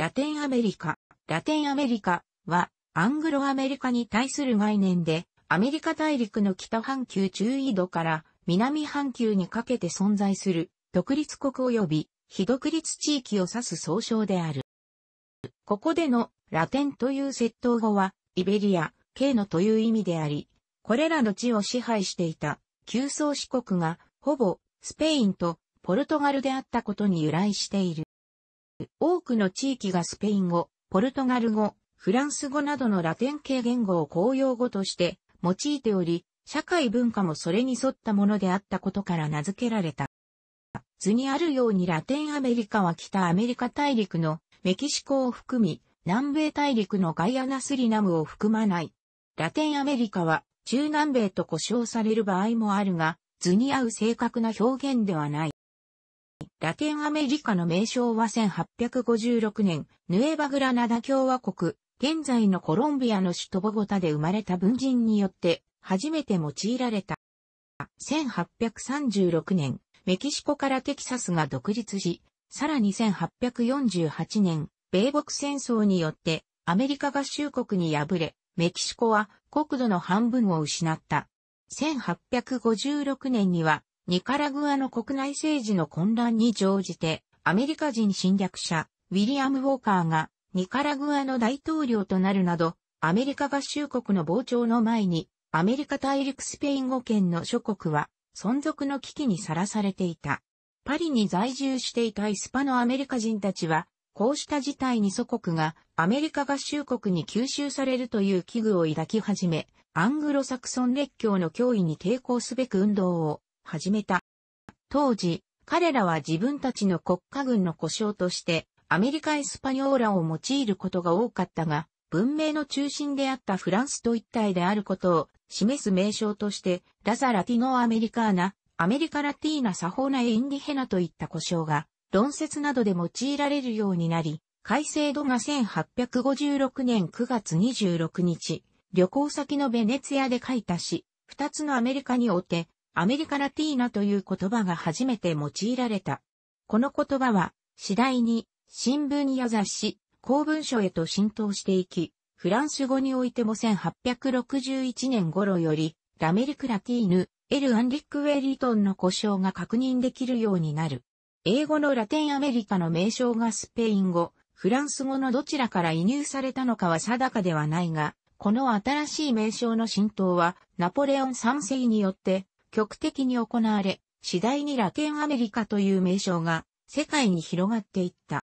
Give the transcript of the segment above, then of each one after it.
ラテンアメリカ。ラテンアメリカは、アングロアメリカに対する概念で、アメリカ大陸の北半球中緯度から南半球にかけて存在する独立国及び非独立地域を指す総称である。ここでのラテンという窃盗語はイベリア、ケーノという意味であり、これらの地を支配していた旧宗四国がほぼスペインとポルトガルであったことに由来している。多くの地域がスペイン語、ポルトガル語、フランス語などのラテン系言語を公用語として用いており、社会文化もそれに沿ったものであったことから名付けられた。図にあるようにラテンアメリカは北アメリカ大陸のメキシコを含み、南米大陸のガイアナスリナムを含まない。ラテンアメリカは中南米と呼称される場合もあるが、図に合う正確な表現ではない。ラテンアメリカの名称は1856年、ヌエバグラナダ共和国、現在のコロンビアの首都ボゴタで生まれた文人によって初めて用いられた。1836年、メキシコからテキサスが独立し、さらに1848年、米国戦争によってアメリカ合衆国に敗れ、メキシコは国土の半分を失った。1856年にはニカラグアの国内政治の混乱に乗じて、アメリカ人侵略者、ウィリアム・ウォーカーが、ニカラグアの大統領となるなど、アメリカ合衆国の膨張の前に、アメリカ大陸スペイン語圏の諸国は、存続の危機にさらされていた。パリに在住していたイスパのアメリカ人たちは、こうした事態に祖国がアメリカ合衆国に吸収されるという危惧を抱き始め、アングロサクソン列強の脅威に抵抗すべく運動を始めた。当時、彼らは自分たちの国家軍の故障として、アメリカ・エスパニョーラを用いることが多かったが、文明の中心であったフランスと一体であることを示す名称として、ラザ・ラティノ・アメリカーナ、アメリカ・ラティーナ・サホーナ・インディヘナといった故障が、論説などで用いられるようになり、改正度が1856年9月26日、旅行先のベネツィアで書いたし、二つのアメリカにおいて、アメリカラティーナという言葉が初めて用いられた。この言葉は、次第に、新聞や雑誌、公文書へと浸透していき、フランス語においても1861年頃より、ラメリクラティーヌ、エル・アンリック・ウェリートンの故障が確認できるようになる。英語のラテンアメリカの名称がスペイン語、フランス語のどちらから移入されたのかは定かではないが、この新しい名称の浸透は、ナポレオン3世によって、極的に行われ、次第にラテンアメリカという名称が世界に広がっていった。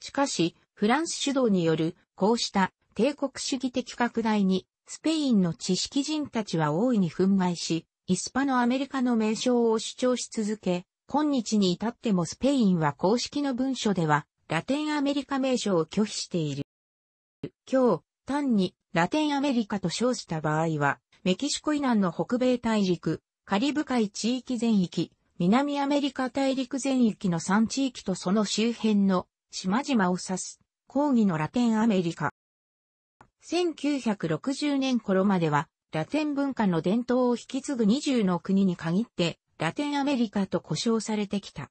しかし、フランス主導によるこうした帝国主義的拡大にスペインの知識人たちは大いに憤慨し、イスパノアメリカの名称を主張し続け、今日に至ってもスペインは公式の文書ではラテンアメリカ名称を拒否している。今日、単にラテンアメリカと称した場合は、メキシコ以南の北米大陸、カリブ海地域全域、南アメリカ大陸全域の3地域とその周辺の島々を指す、抗議のラテンアメリカ。1960年頃までは、ラテン文化の伝統を引き継ぐ20の国に限って、ラテンアメリカと呼称されてきた。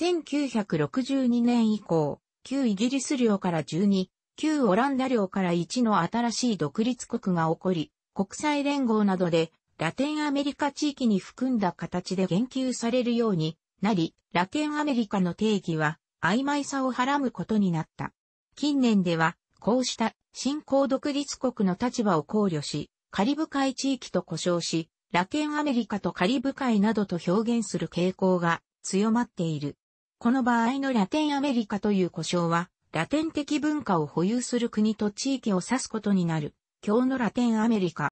1962年以降、旧イギリス領から12、旧オランダ領から1の新しい独立国が起こり、国際連合などでラテンアメリカ地域に含んだ形で言及されるようになり、ラテンアメリカの定義は曖昧さをはらむことになった。近年では、こうした新興独立国の立場を考慮し、カリブ海地域と呼称し、ラテンアメリカとカリブ海などと表現する傾向が強まっている。この場合のラテンアメリカという呼称は、ラテン的文化を保有する国と地域を指すことになる。今日のラテンアメリカ。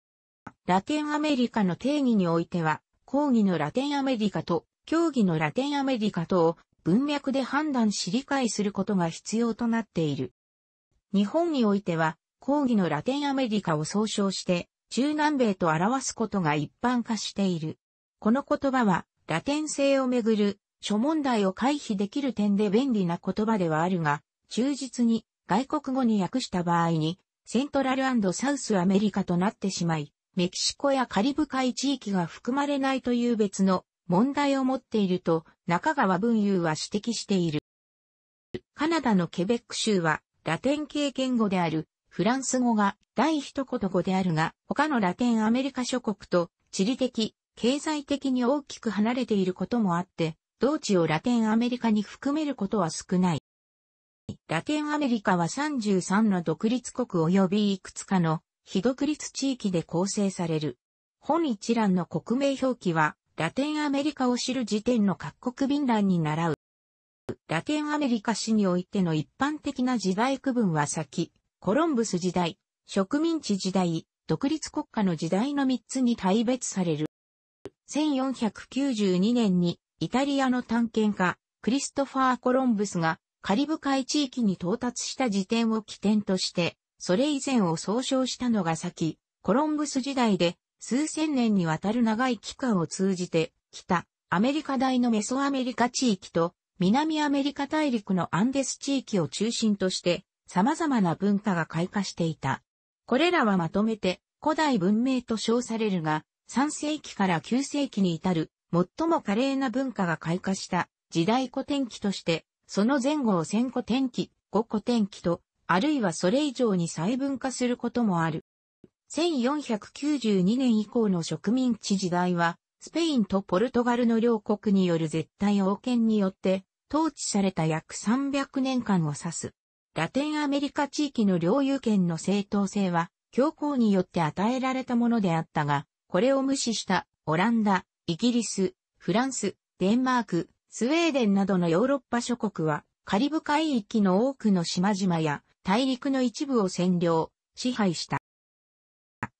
ラテンアメリカの定義においては、講義のラテンアメリカと、競技のラテンアメリカとを文脈で判断し理解することが必要となっている。日本においては、講義のラテンアメリカを総称して、中南米と表すことが一般化している。この言葉は、ラテン性をめぐる諸問題を回避できる点で便利な言葉ではあるが、忠実に外国語に訳した場合に、セントラルサウスアメリカとなってしまい、メキシコやカリブ海地域が含まれないという別の問題を持っていると中川文雄は指摘している。カナダのケベック州はラテン系言語であるフランス語が第一言語であるが他のラテンアメリカ諸国と地理的、経済的に大きく離れていることもあって同地をラテンアメリカに含めることは少ない。ラテンアメリカは33の独立国及びいくつかの非独立地域で構成される。本一覧の国名表記は、ラテンアメリカを知る時点の各国便欄に習う。ラテンアメリカ史においての一般的な時代区分は先、コロンブス時代、植民地時代、独立国家の時代の3つに大別される。1492年にイタリアの探検家、クリストファー・コロンブスがカリブ海地域に到達した時点を起点として、それ以前を総称したのが先、コロンブス時代で数千年にわたる長い期間を通じて、北、アメリカ大のメソアメリカ地域と、南アメリカ大陸のアンデス地域を中心として、様々な文化が開花していた。これらはまとめて、古代文明と称されるが、3世紀から9世紀に至る、最も華麗な文化が開花した、時代古典期として、その前後を1000古典期、5古典期と、あるいはそれ以上に細分化することもある。1492年以降の植民地時代は、スペインとポルトガルの両国による絶対王権によって統治された約300年間を指す。ラテンアメリカ地域の領有権の正当性は、教皇によって与えられたものであったが、これを無視したオランダ、イギリス、フランス、デンマーク、スウェーデンなどのヨーロッパ諸国は、カリブ海域の多くの島々や大陸の一部を占領、支配した。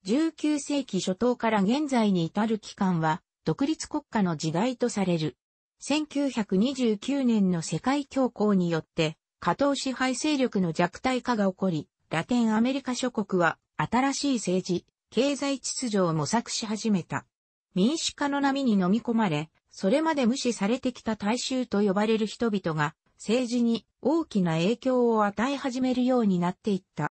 19世紀初頭から現在に至る期間は、独立国家の時代とされる。1929年の世界恐慌によって、加藤支配勢力の弱体化が起こり、ラテンアメリカ諸国は新しい政治、経済秩序を模索し始めた。民主化の波に飲み込まれ、それまで無視されてきた大衆と呼ばれる人々が政治に大きな影響を与え始めるようになっていった。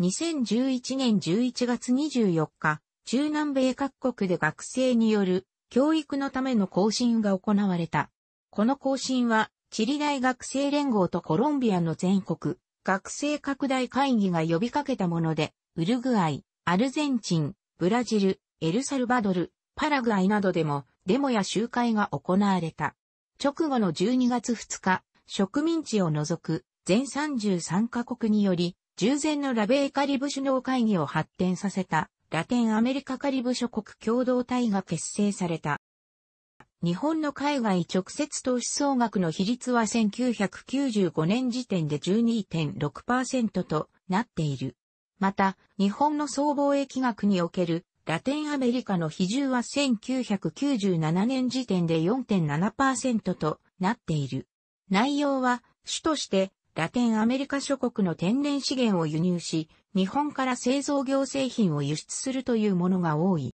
2011年11月24日、中南米各国で学生による教育のための更新が行われた。この更新は、チリ大学生連合とコロンビアの全国学生拡大会議が呼びかけたもので、ウルグアイ、アルゼンチン、ブラジル、エルサルバドル、パラグアイなどでもデモや集会が行われた。直後の12月2日、植民地を除く全33カ国により、従前のラベーカリブ首脳会議を発展させたラテンアメリカカリブ諸国共同体が結成された。日本の海外直接投資総額の比率は1995年時点で12.6%となっている。また、日本の総貿易額におけるラテンアメリカの比重は1997年時点で4.7%となっている。内容は主としてラテンアメリカ諸国の天然資源を輸入し、日本から製造業製品を輸出するというものが多い。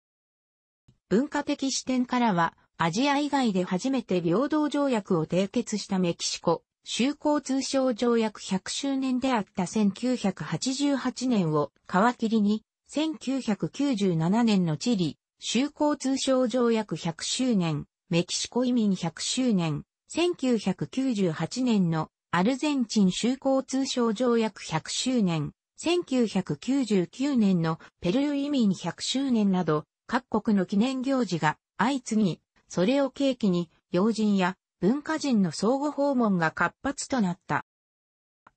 文化的視点からは、アジア以外で初めて平等条約を締結したメキシコ、修航通商条約100周年であった1988年を皮切りに、1997年のチリ、州交通商条約100周年、メキシコ移民100周年、1998年のアルゼンチン州交通商条約100周年、1999年のペルー移民100周年など、各国の記念行事が相次ぎ、それを契機に、要人や文化人の相互訪問が活発となった。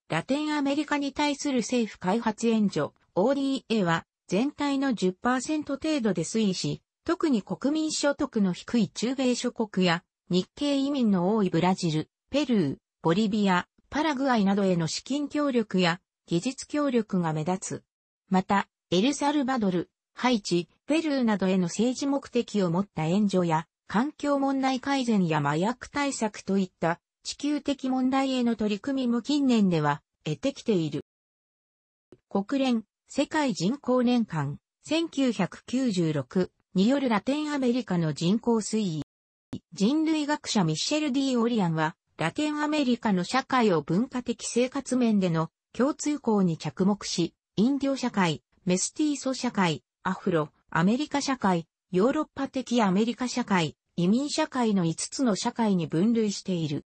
ラテンアメリカに対する政府開発援助 ODA は全体の10%程度で推移し、特に国民所得の低い中米諸国や日系移民の多いブラジル、ペルー、ボリビア、パラグアイなどへの資金協力や技術協力が目立つ。また、エルサルバドル、ハイチ、ペルーなどへの政治目的を持った援助や環境問題改善や麻薬対策といった地球的問題への取り組みも近年では得てきている。国連世界人口年間1996によるラテンアメリカの人口推移。人類学者ミッシェル・ディ・オリアンは、ラテンアメリカの社会を文化的生活面での共通項に着目し、インディオ社会、メスティーソ社会、アフロ、アメリカ社会、ヨーロッパ的アメリカ社会、移民社会の5つの社会に分類している。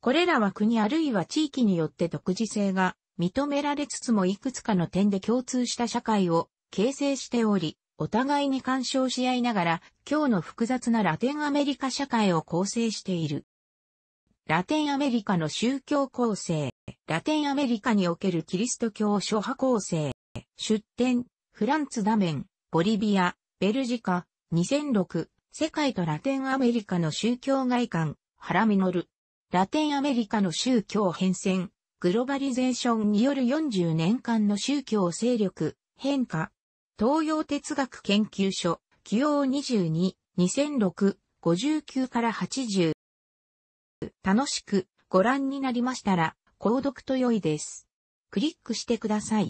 これらは国あるいは地域によって独自性が認められつつもいくつかの点で共通した社会を形成しており、お互いに干渉し合いながら、今日の複雑なラテンアメリカ社会を構成している。ラテンアメリカの宗教構成、ラテンアメリカにおけるキリスト教諸派構成、出典、フランツダメン、ボリビア、ベルジカ、2006、世界とラテンアメリカの宗教外観、ハラミノル、ラテンアメリカの宗教変遷、グローバリゼーションによる40年間の宗教勢力、変化、東洋哲学研究所、起用22、2006、59から80。楽しくご覧になりましたら、購読と良いです。クリックしてください。